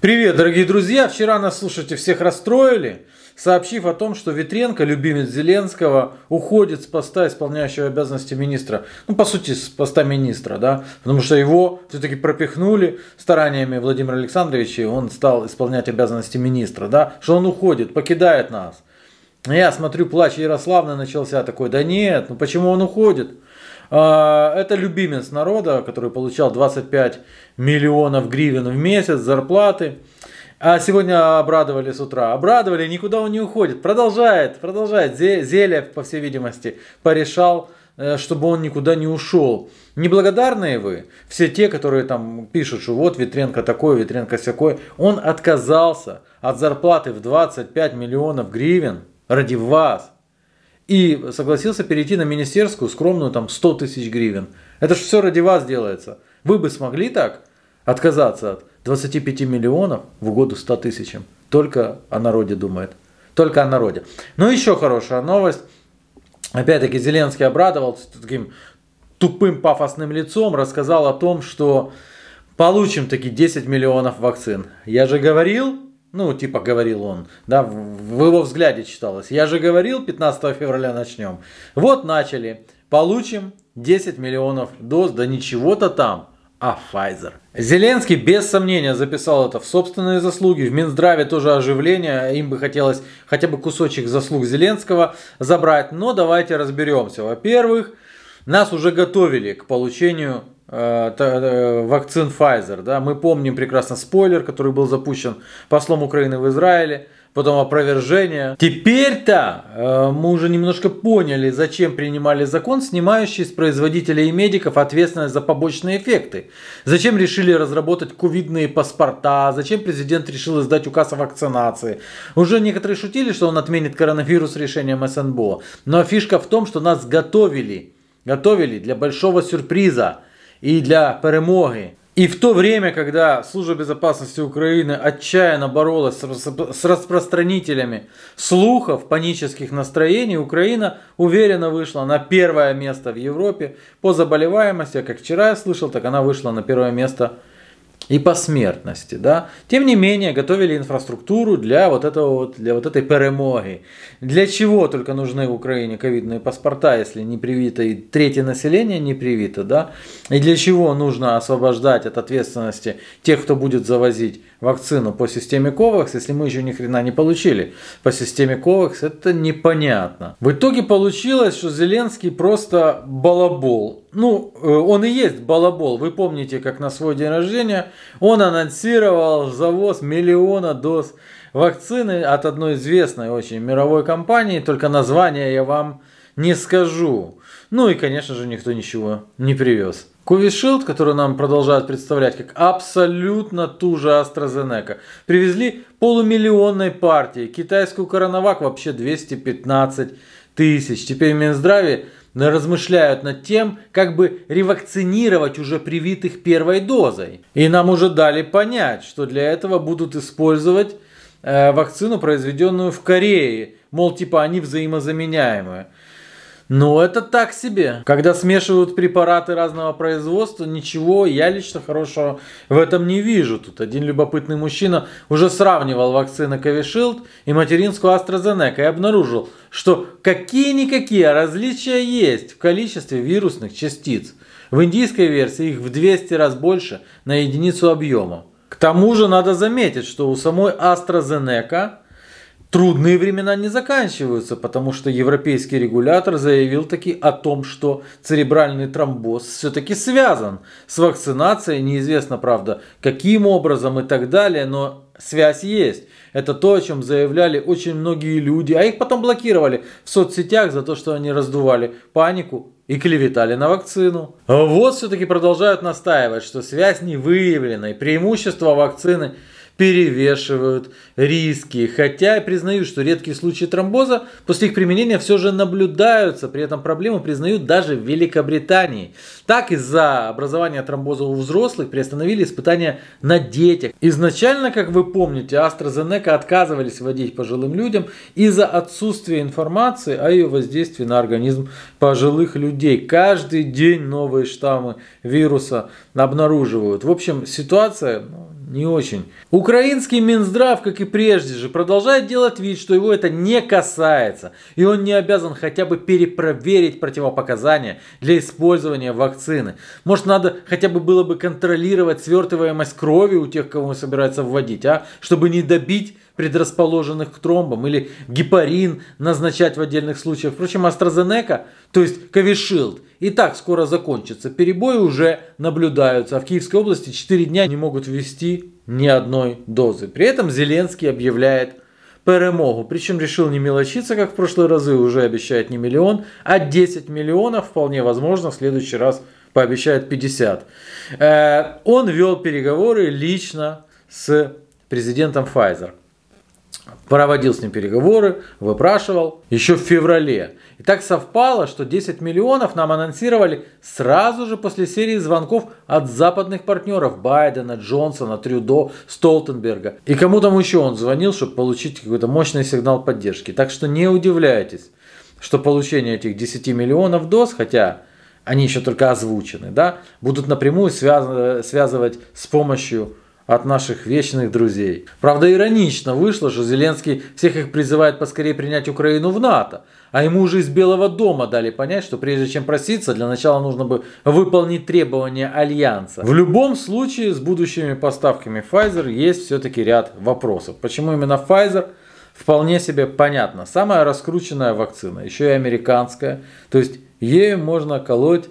Привет, дорогие друзья! Вчера нас, слушайте, всех расстроили, сообщив о том, что Ветренко, любимец Зеленского, уходит с поста исполняющего обязанности министра. Ну, по сути, с поста министра, да, потому что его все-таки пропихнули стараниями Владимира Александровича, и он стал исполнять обязанности министра, да, что он уходит, покидает нас. Я смотрю, плач Ярославна начался такой, да нет, ну почему он уходит? А, это любимец народа, который получал 25 миллионов гривен в месяц зарплаты. А сегодня обрадовали с утра. Обрадовали, никуда он не уходит. Продолжает, продолжает. Зелье, по всей видимости, порешал э, чтобы он никуда не ушел. Неблагодарные вы, все те, которые там пишут, что вот Ветренко такой, Ветренко всякой, он отказался от зарплаты в 25 миллионов гривен ради вас и согласился перейти на министерскую скромную там 100 тысяч гривен. Это же все ради вас делается. Вы бы смогли так отказаться от 25 миллионов в году 100 тысячам? Только о народе думает. Только о народе. Но ну, еще хорошая новость. Опять-таки Зеленский обрадовался таким тупым пафосным лицом, рассказал о том, что получим таки 10 миллионов вакцин. Я же говорил, ну, типа говорил он, да, в его взгляде читалось. Я же говорил, 15 февраля начнем. Вот начали. Получим 10 миллионов доз, да ничего-то там, а Pfizer. Зеленский без сомнения записал это в собственные заслуги. В Минздраве тоже оживление. Им бы хотелось хотя бы кусочек заслуг Зеленского забрать. Но давайте разберемся. Во-первых, нас уже готовили к получению Э, э, вакцин Pfizer. Да? Мы помним прекрасно спойлер, который был запущен послом Украины в Израиле, потом опровержение. Теперь-то э, мы уже немножко поняли, зачем принимали закон, снимающий с производителей и медиков ответственность за побочные эффекты. Зачем решили разработать ковидные паспорта, зачем президент решил издать указ о вакцинации. Уже некоторые шутили, что он отменит коронавирус решением СНБО. Но фишка в том, что нас готовили, готовили для большого сюрприза – и для перемоги. И в то время, когда Служба безопасности Украины отчаянно боролась с распространителями слухов, панических настроений, Украина уверенно вышла на первое место в Европе по заболеваемости. А как вчера я слышал, так она вышла на первое место в и по смертности. Да? Тем не менее, готовили инфраструктуру для вот, этого для вот этой перемоги. Для чего только нужны в Украине ковидные паспорта, если не привито и третье население не привито, да? И для чего нужно освобождать от ответственности тех, кто будет завозить вакцину по системе COVAX, если мы еще ни хрена не получили по системе COVAX, это непонятно. В итоге получилось, что Зеленский просто балабол ну, э, он и есть балабол. Вы помните, как на свой день рождения он анонсировал завоз миллиона доз вакцины от одной известной очень мировой компании. Только название я вам не скажу. Ну и, конечно же, никто ничего не привез. Кувишилд, который нам продолжают представлять как абсолютно ту же AstraZeneca, привезли полумиллионной партии. Китайскую коронавак вообще 215 тысяч. Теперь Минздраве размышляют над тем, как бы ревакцинировать уже привитых первой дозой. И нам уже дали понять, что для этого будут использовать э, вакцину, произведенную в Корее. Мол, типа они взаимозаменяемые. Но ну, это так себе. Когда смешивают препараты разного производства, ничего я лично хорошего в этом не вижу. Тут один любопытный мужчина уже сравнивал вакцины Ковишилд и материнскую AstraZeneca и обнаружил, что какие-никакие различия есть в количестве вирусных частиц. В индийской версии их в 200 раз больше на единицу объема. К тому же надо заметить, что у самой AstraZeneca – трудные времена не заканчиваются, потому что европейский регулятор заявил таки о том, что церебральный тромбоз все-таки связан с вакцинацией, неизвестно, правда, каким образом и так далее, но связь есть. Это то, о чем заявляли очень многие люди, а их потом блокировали в соцсетях за то, что они раздували панику и клеветали на вакцину. Вот все-таки продолжают настаивать, что связь не выявлена и преимущество вакцины – перевешивают риски. Хотя я признаю, что редкие случаи тромбоза после их применения все же наблюдаются. При этом проблему признают даже в Великобритании. Так из-за образования тромбоза у взрослых приостановили испытания на детях. Изначально, как вы помните, AstraZeneca отказывались вводить пожилым людям из-за отсутствия информации о ее воздействии на организм пожилых людей. Каждый день новые штаммы вируса обнаруживают. В общем, ситуация ну, не очень. Украинский Минздрав, как и прежде же, продолжает делать вид, что его это не касается, и он не обязан хотя бы перепроверить противопоказания для использования вакцины. Может, надо хотя бы было бы контролировать свертываемость крови у тех, кого собираются вводить, а? Чтобы не добить предрасположенных к тромбам, или гепарин назначать в отдельных случаях. Впрочем, AstraZeneca, то есть Ковишилд, и так скоро закончится. Перебои уже наблюдаются, а в Киевской области 4 дня не могут ввести ни одной дозы. При этом Зеленский объявляет перемогу. Причем решил не мелочиться, как в прошлые разы, уже обещает не миллион, а 10 миллионов, вполне возможно, в следующий раз пообещает 50. Э, он вел переговоры лично с президентом Pfizer проводил с ним переговоры, выпрашивал еще в феврале. И так совпало, что 10 миллионов нам анонсировали сразу же после серии звонков от западных партнеров Байдена, Джонсона, Трюдо, Столтенберга. И кому там еще он звонил, чтобы получить какой-то мощный сигнал поддержки. Так что не удивляйтесь, что получение этих 10 миллионов доз, хотя они еще только озвучены, да, будут напрямую связывать с помощью от наших вечных друзей. Правда, иронично вышло, что Зеленский всех их призывает поскорее принять Украину в НАТО, а ему уже из Белого дома дали понять, что прежде чем проситься, для начала нужно бы выполнить требования Альянса. В любом случае, с будущими поставками Pfizer есть все-таки ряд вопросов. Почему именно Pfizer? Вполне себе понятно. Самая раскрученная вакцина, еще и американская, то есть ею можно колоть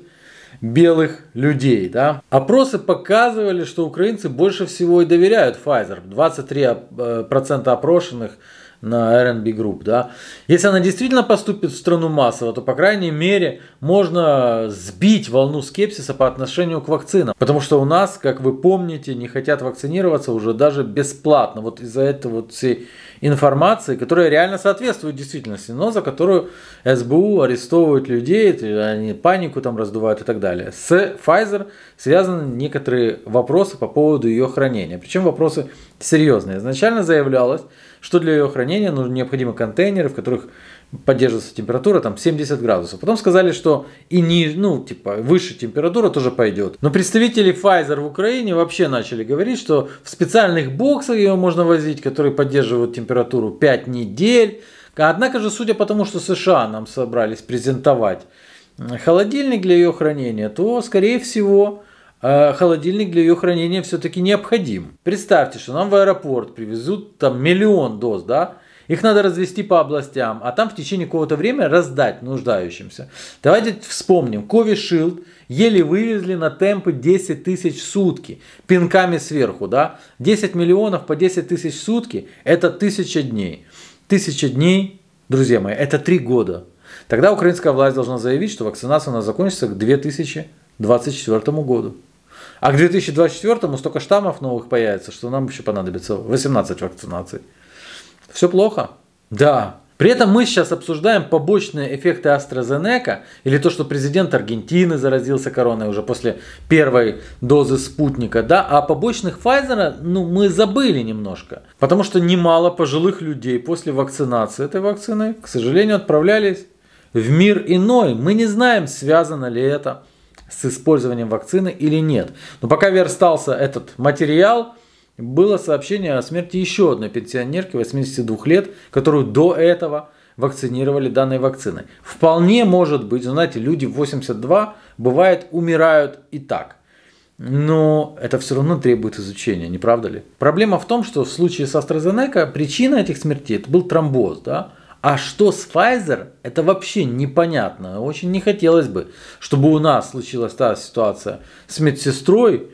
белых людей. Да? Опросы показывали, что украинцы больше всего и доверяют Pfizer. 23% э, опрошенных на R&B Групп, да. Если она действительно поступит в страну массово, то, по крайней мере, можно сбить волну скепсиса по отношению к вакцинам. Потому что у нас, как вы помните, не хотят вакцинироваться уже даже бесплатно. Вот из-за этой вот всей информации, которая реально соответствует действительности, но за которую СБУ арестовывает людей, они панику там раздувают и так далее. С Pfizer связаны некоторые вопросы по поводу ее хранения. Причем вопросы серьезные. Изначально заявлялось, что для ее хранения нужны необходимы контейнеры, в которых поддерживается температура там 70 градусов. Потом сказали, что и не, ну, типа, выше температура тоже пойдет. Но представители Pfizer в Украине вообще начали говорить, что в специальных боксах ее можно возить, которые поддерживают температуру 5 недель. Однако же, судя по тому, что США нам собрались презентовать холодильник для ее хранения, то, скорее всего, а холодильник для ее хранения все-таки необходим. Представьте, что нам в аэропорт привезут там миллион доз, да? Их надо развести по областям, а там в течение какого-то времени раздать нуждающимся. Давайте вспомним. Ковишилд еле вывезли на темпы 10 тысяч сутки. Пинками сверху, да? 10 миллионов по 10 тысяч сутки – это тысяча дней. Тысяча дней, друзья мои, это три года. Тогда украинская власть должна заявить, что вакцинация у нас закончится к 2024 году. А к 2024-му столько штаммов новых появится, что нам еще понадобится 18 вакцинаций. Все плохо? Да. При этом мы сейчас обсуждаем побочные эффекты AstraZeneca или то, что президент Аргентины заразился короной уже после первой дозы спутника, да, а побочных Pfizer ну, мы забыли немножко, потому что немало пожилых людей после вакцинации этой вакцины, к сожалению, отправлялись в мир иной. Мы не знаем, связано ли это с использованием вакцины или нет. Но пока верстался этот материал, было сообщение о смерти еще одной пенсионерки 82 лет, которую до этого вакцинировали данной вакциной. Вполне может быть, знаете, люди 82 бывает умирают и так. Но это все равно требует изучения, не правда ли? Проблема в том, что в случае с AstraZeneca причина этих смертей это был тромбоз, да? А что с Pfizer, это вообще непонятно. Очень не хотелось бы, чтобы у нас случилась та ситуация с медсестрой,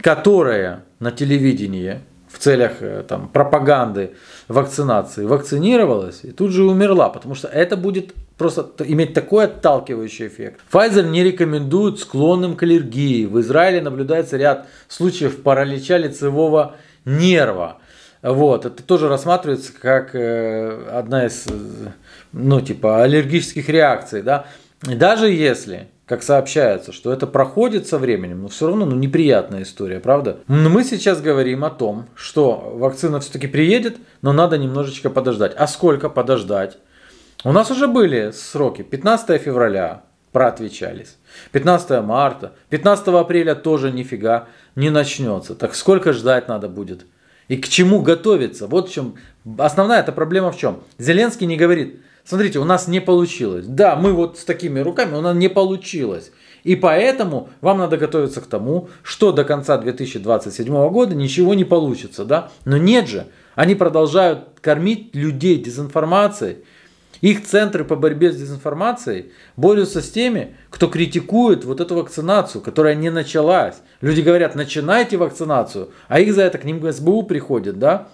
которая на телевидении в целях э, там, пропаганды вакцинации вакцинировалась и тут же умерла, потому что это будет просто иметь такой отталкивающий эффект. Pfizer не рекомендует склонным к аллергии. В Израиле наблюдается ряд случаев паралича лицевого нерва. Вот, это тоже рассматривается как э, одна из, э, ну, типа, аллергических реакций, да. И даже если, как сообщается, что это проходит со временем, но все равно ну, неприятная история, правда? Но мы сейчас говорим о том, что вакцина все-таки приедет, но надо немножечко подождать. А сколько подождать? У нас уже были сроки. 15 февраля проотвечались. 15 марта, 15 апреля тоже нифига не начнется. Так сколько ждать надо будет? и к чему готовиться. Вот в чем основная эта проблема в чем. Зеленский не говорит, смотрите, у нас не получилось. Да, мы вот с такими руками, у нас не получилось. И поэтому вам надо готовиться к тому, что до конца 2027 года ничего не получится. Да? Но нет же, они продолжают кормить людей дезинформацией, их центры по борьбе с дезинформацией борются с теми, кто критикует вот эту вакцинацию, которая не началась. Люди говорят, начинайте вакцинацию, а их за это к ним СБУ приходит, да?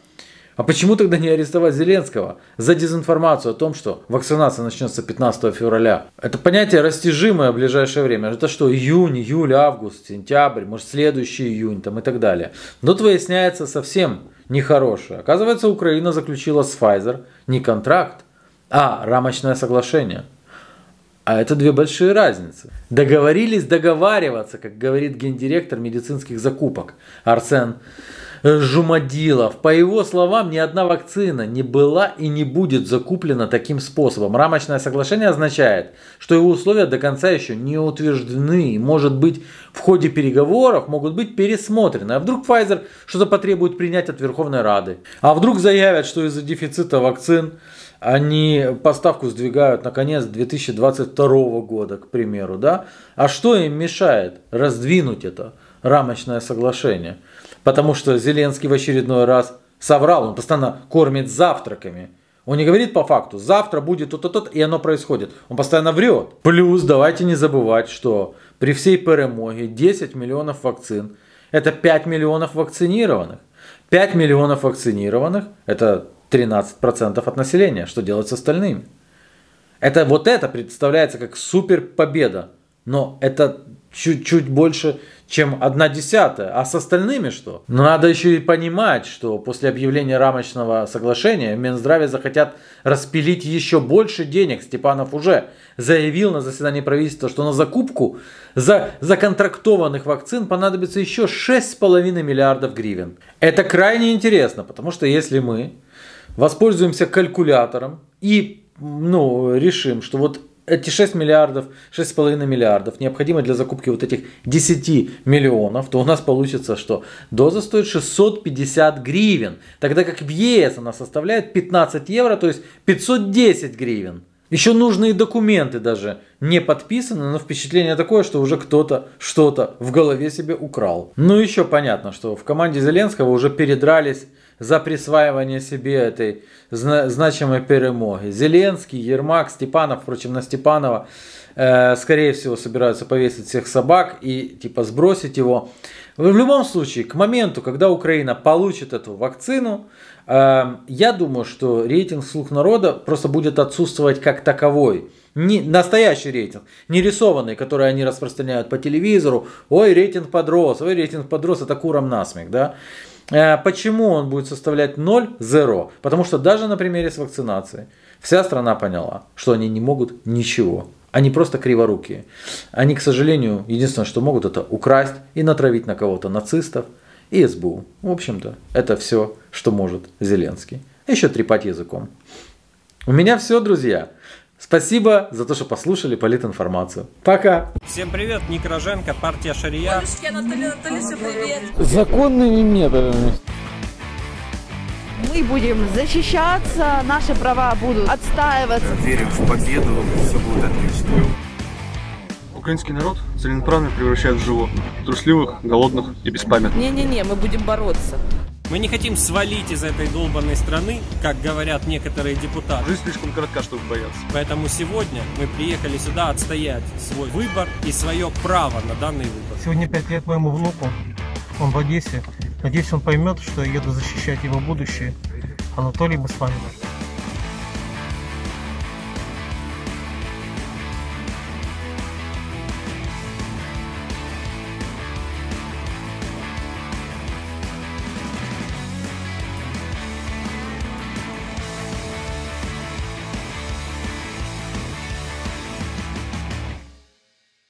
А почему тогда не арестовать Зеленского за дезинформацию о том, что вакцинация начнется 15 февраля? Это понятие растяжимое в ближайшее время. Это что, июнь, июль, август, сентябрь, может следующий июнь там и так далее. Но тут выясняется совсем нехорошее. Оказывается, Украина заключила с Pfizer не контракт, а рамочное соглашение. А это две большие разницы. Договорились договариваться, как говорит гендиректор медицинских закупок Арсен Жумадилов. По его словам, ни одна вакцина не была и не будет закуплена таким способом. Рамочное соглашение означает, что его условия до конца еще не утверждены. Может быть, в ходе переговоров могут быть пересмотрены. А вдруг Pfizer что-то потребует принять от Верховной Рады? А вдруг заявят, что из-за дефицита вакцин они поставку сдвигают на конец 2022 года, к примеру, да? А что им мешает раздвинуть это рамочное соглашение? Потому что Зеленский в очередной раз соврал, он постоянно кормит завтраками. Он не говорит по факту, завтра будет то-то-то, и оно происходит. Он постоянно врет. Плюс давайте не забывать, что при всей перемоге 10 миллионов вакцин – это 5 миллионов вакцинированных. 5 миллионов вакцинированных – это 13% от населения. Что делать с остальными? Это вот это представляется как супер победа. Но это чуть-чуть больше, чем одна десятая. А с остальными что? Но надо еще и понимать, что после объявления рамочного соглашения в Минздраве захотят распилить еще больше денег. Степанов уже заявил на заседании правительства, что на закупку за законтрактованных вакцин понадобится еще 6,5 миллиардов гривен. Это крайне интересно, потому что если мы воспользуемся калькулятором и ну, решим, что вот эти 6 миллиардов, 6,5 миллиардов необходимы для закупки вот этих 10 миллионов, то у нас получится, что доза стоит 650 гривен, тогда как в ЕС она составляет 15 евро, то есть 510 гривен. Еще нужные документы даже не подписаны, но впечатление такое, что уже кто-то что-то в голове себе украл. Ну еще понятно, что в команде Зеленского уже передрались за присваивание себе этой значимой перемоги. Зеленский, Ермак, Степанов, впрочем, на Степанова, э, скорее всего, собираются повесить всех собак и типа сбросить его. В любом случае, к моменту, когда Украина получит эту вакцину, э, я думаю, что рейтинг слух народа просто будет отсутствовать как таковой не, настоящий рейтинг, не рисованный, который они распространяют по телевизору, ой, рейтинг подрос, ой, рейтинг подрос, это куром насмех, да. Э, почему он будет составлять 0, 0? Потому что даже на примере с вакцинацией вся страна поняла, что они не могут ничего. Они просто криворукие. Они, к сожалению, единственное, что могут, это украсть и натравить на кого-то нацистов и СБУ. В общем-то, это все, что может Зеленский. Еще трепать языком. У меня все, друзья. Спасибо за то, что послушали политинформацию. Пока! Всем привет, Ник Роженко, партия Шария. Валюшки, Анатолий Анатольевичу, привет! Законными методами. Мы будем защищаться, наши права будут отстаиваться. Верим в победу, все будет отлично. Украинский народ целенаправленно превращает в животных, трусливых, голодных и беспамятных. Не-не-не, мы будем бороться. Мы не хотим свалить из этой долбанной страны, как говорят некоторые депутаты. Жизнь слишком коротка, чтобы бояться. Поэтому сегодня мы приехали сюда отстоять свой выбор и свое право на данный выбор. Сегодня пять лет моему внуку, он в Одессе. Надеюсь, он поймет, что я еду защищать его будущее. Анатолий Басманин.